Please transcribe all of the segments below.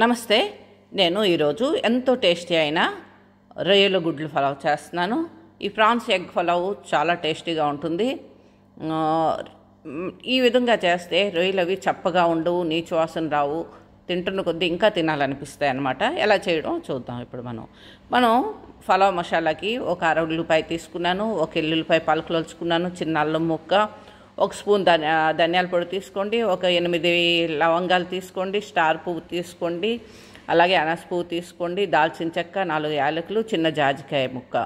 నమస్తే నేను ఈరోజు ఎంతో టేస్టీ అయిన రొయ్యల గుడ్లు ఫలావ్ చేస్తున్నాను ఈ ప్రాన్స్ ఎగ్ ఫలావ్ చాలా టేస్టీగా ఉంటుంది ఈ విధంగా చేస్తే రొయ్యలు అవి చప్పగా ఉండవు నీచు వాసన రావు తింటున్న కొద్దీ ఇంకా తినాలనిపిస్తాయి అనమాట ఎలా చేయడం చూద్దాం ఇప్పుడు మనం మనం ఫలావ్ మసాలాకి ఒక అర ఉల్లిపాయ తీసుకున్నాను ఒక ఎల్లుల్లిపాయ పలుకులోల్చుకున్నాను చిన్న అల్లం ముక్క ఒక స్పూన్ ధనియా ధనియాల పొడి తీసుకోండి ఒక ఎనిమిది లవంగాలు తీసుకోండి స్టార్ పువ్వు తీసుకోండి అలాగే అనస పువ్వు తీసుకోండి దాల్చిన చెక్క నాలుగు యాలకులు చిన్న జాజికాయ ముక్క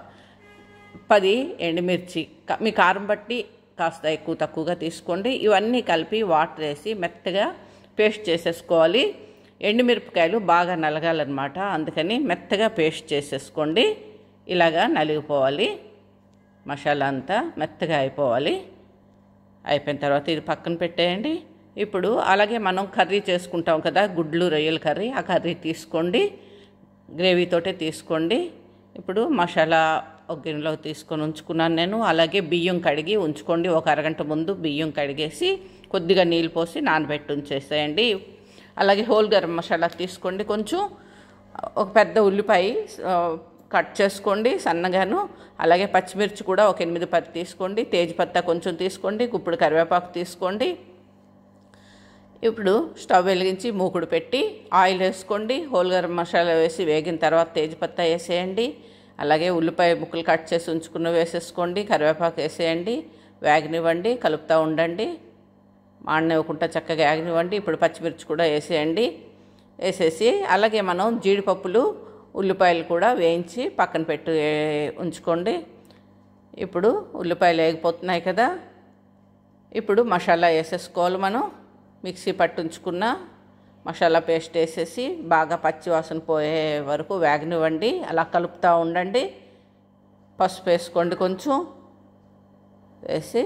పది ఎండుమిర్చి మీ కారం బట్టి కాస్త ఎక్కువ తక్కువగా తీసుకోండి ఇవన్నీ కలిపి వాటర్ వేసి మెత్తగా పేస్ట్ చేసేసుకోవాలి ఎండుమిరపకాయలు బాగా నలగాలన్నమాట అందుకని మెత్తగా పేస్ట్ చేసేసుకోండి ఇలాగా నలిగిపోవాలి మసాలా అంతా మెత్తగా అయిపోవాలి అయిపోయిన తర్వాత ఇది పక్కన పెట్టేయండి ఇప్పుడు అలాగే మనం కర్రీ చేసుకుంటాం కదా గుడ్లు రొయ్యల కర్రీ ఆ కర్రీ తీసుకోండి గ్రేవీతోటే తీసుకోండి ఇప్పుడు మసాలా ఒక గిన్నెలో తీసుకొని ఉంచుకున్నాను నేను అలాగే బియ్యం కడిగి ఉంచుకోండి ఒక అరగంట ముందు బియ్యం కడిగేసి కొద్దిగా నీళ్ళు పోసి నానబెట్టి ఉంచేసేయండి అలాగే హోల్ గరం మసాలా తీసుకోండి కొంచెం ఒక పెద్ద ఉల్లిపాయ కట్ చేసుకోండి సన్నగాను అలాగే పచ్చిమిర్చి కూడా ఒక ఎనిమిది పది తీసుకోండి తేజ్పత్తా కొంచెం తీసుకోండి గుప్పుడు కరివేపాకు తీసుకోండి ఇప్పుడు స్టవ్ వెలిగించి మూకుడు పెట్టి ఆయిల్ వేసుకోండి హోల్ మసాలా వేసి వేగిన తర్వాత తేజ్పత్తా వేసేయండి అలాగే ఉల్లిపాయ ముక్కలు కట్ చేసి ఉంచుకున్న వేసేసుకోండి కరివేపాకు వేసేయండి వేగనివ్వండి కలుపుతూ ఉండండి మాడనివ్వకుండా చక్కగా వేగనివ్వండి ఇప్పుడు పచ్చిమిర్చి కూడా వేసేయండి వేసేసి అలాగే మనం జీడిపప్పులు ఉల్లిపాయలు కూడా వేయించి పక్కన పెట్టి ఉంచుకోండి ఇప్పుడు ఉల్లిపాయలు వేగిపోతున్నాయి కదా ఇప్పుడు మసాలా వేసేసుకోవాలి మనం మిక్సీ పట్టుంచుకున్న మసాలా పేస్ట్ వేసేసి బాగా పచ్చి వాసన పోయే వరకు వేగనివ్వండి అలా కలుపుతూ ఉండండి పసుపు వేసుకోండి కొంచెం వేసి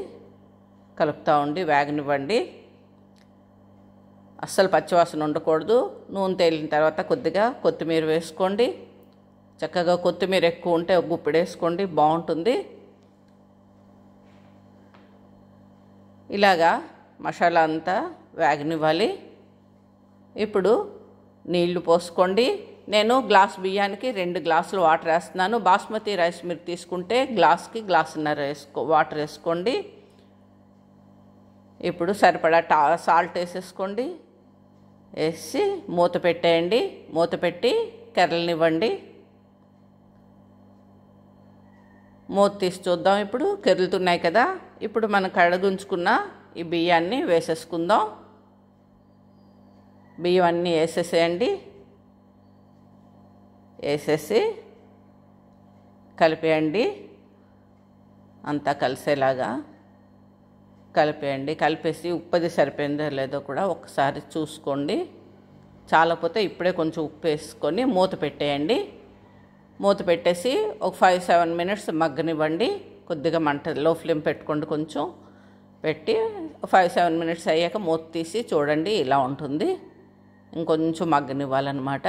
కలుపుతూ ఉండి వేగనివ్వండి అస్సలు పచ్చివాసన ఉండకూడదు నూనె తేలిన తర్వాత కొద్దిగా కొత్తిమీర వేసుకోండి చక్కగా కొత్తిమీర ఎక్కువ ఉంటే ఒక బాగుంటుంది ఇలాగా మసాలా అంతా వేగనివ్వాలి ఇప్పుడు నీళ్లు పోసుకోండి నేను గ్లాస్ బియ్యానికి రెండు గ్లాసులు వాటర్ వేస్తున్నాను బాస్మతి రైస్ మీరు తీసుకుంటే గ్లాస్కి గ్లాసున్నర వేసుకో వాటర్ వేసుకోండి ఇప్పుడు సరిపడా టా సాల్ట్ వేసేసుకోండి వేసి మూత పెట్టేయండి మూత పెట్టి కర్రలనివ్వండి మూత తీసి చూద్దాం ఇప్పుడు కెరులుతున్నాయి కదా ఇప్పుడు మనం కడగుంచుకున్న ఈ బియ్యాన్ని వేసేసుకుందాం బియ్యం అన్నీ వేసేసేయండి వేసేసి కలిపేయండి అంతా కలిసేలాగా కలిపేయండి కలిపేసి ఉప్పది సరిపోయిందో లేదో కూడా ఒకసారి చూసుకోండి చాలకపోతే ఇప్పుడే కొంచెం ఉప్పు వేసుకొని మూత పెట్టేయండి మూత పెట్టేసి ఒక ఫైవ్ సెవెన్ మినిట్స్ మగ్గనివ్వండి కొద్దిగా మంట లో ఫ్లేమ్ పెట్టుకోండి కొంచెం పెట్టి ఫైవ్ సెవెన్ మినిట్స్ అయ్యాక మూత తీసి చూడండి ఇలా ఉంటుంది ఇంకొంచెం మగ్గనివ్వాలన్నమాట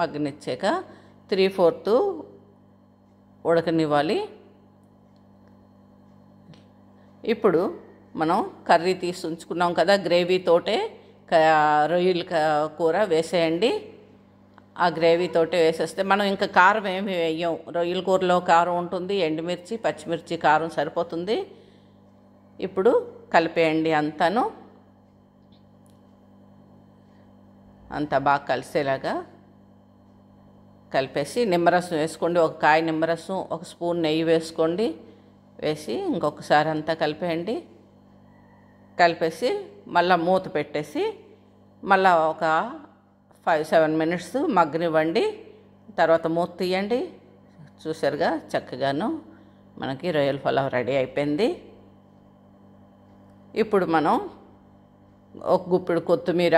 మగ్గనిచ్చాక త్రీ ఫోర్త్ ఉడకనివ్వాలి ఇప్పుడు మనం కర్రీ తీసి ఉంచుకున్నాం కదా గ్రేవీతోటే రొయ్యల కూర వేసేయండి ఆ గ్రేవీతోటే వేసేస్తే మనం ఇంకా కారం ఏమి వేయం రొయ్యల కూరలో కారం ఉంటుంది ఎండుమిర్చి పచ్చిమిర్చి కారం సరిపోతుంది ఇప్పుడు కలిపేయండి అంతాను అంతా బాగా కలిసేలాగా కలిపేసి నిమ్మరసం వేసుకోండి ఒక కాయ నిమ్మరసం ఒక స్పూన్ నెయ్యి వేసుకోండి వేసి ఇంకొకసారి అంతా కలిపేయండి కలిపేసి మళ్ళీ మూత పెట్టేసి మళ్ళీ ఒక ఫైవ్ సెవెన్ మినిట్స్ మగ్గనివ్వండి తర్వాత మూత తీయండి చూసారుగా చక్కగాను మనకి రొయ్యల పులావ్ రెడీ అయిపోయింది ఇప్పుడు మనం ఒక గుప్పెడు కొత్తిమీర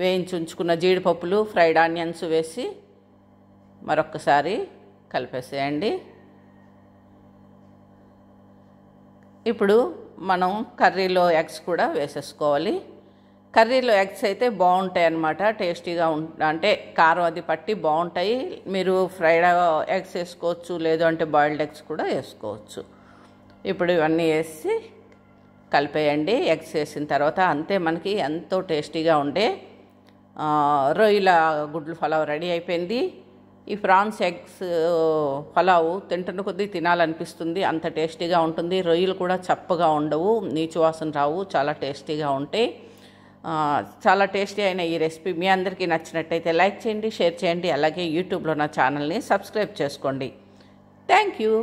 వేయించి ఉంచుకున్న జీడిపప్పులు ఫ్రైడ్ ఆనియన్స్ వేసి మరొకసారి కలిపేసేయండి ఇప్పుడు మనం కర్రీలో ఎగ్స్ కూడా వేసేసుకోవాలి కర్రీలో ఎగ్స్ అయితే బాగుంటాయి అన్నమాట టేస్టీగా ఉం అంటే కారం అది పట్టి బాగుంటాయి మీరు ఫ్రైడ్ ఎగ్స్ వేసుకోవచ్చు లేదు అంటే బాయిల్డ్ ఎగ్స్ కూడా వేసుకోవచ్చు ఇప్పుడు ఇవన్నీ వేసి కలిపేయండి ఎగ్స్ వేసిన తర్వాత అంతే మనకి ఎంతో టేస్టీగా ఉండే రొయ్యల గుడ్లు ఫలవ్ రెడీ అయిపోయింది ఈ ఫ్రాన్స్ ఎగ్స్ పలావు తింటున్న కొద్దీ తినాలనిపిస్తుంది అంత టేస్టీగా ఉంటుంది రొయ్యలు కూడా చప్పగా ఉండవు నీచు వాసన రావు చాలా టేస్టీగా ఉంటాయి చాలా టేస్టీ అయిన ఈ రెసిపీ మీ అందరికీ నచ్చినట్టయితే లైక్ చేయండి షేర్ చేయండి అలాగే యూట్యూబ్లో నా ఛానల్ని సబ్స్క్రైబ్ చేసుకోండి థ్యాంక్ యూ